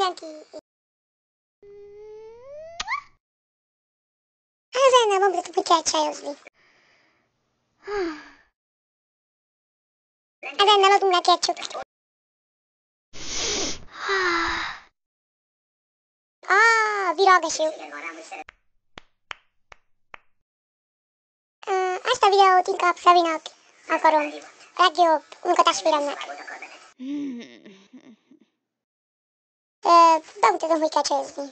mindenki... Hát lenne a bombot, hogy kell csajozni. Hát lenne a lopunk neki egy csukat. Ah, virágeső. Ezt a videót inkább Szevinak akarom. Legjobb munkatársfélemnek. Mm. że był to do wujka Czezni.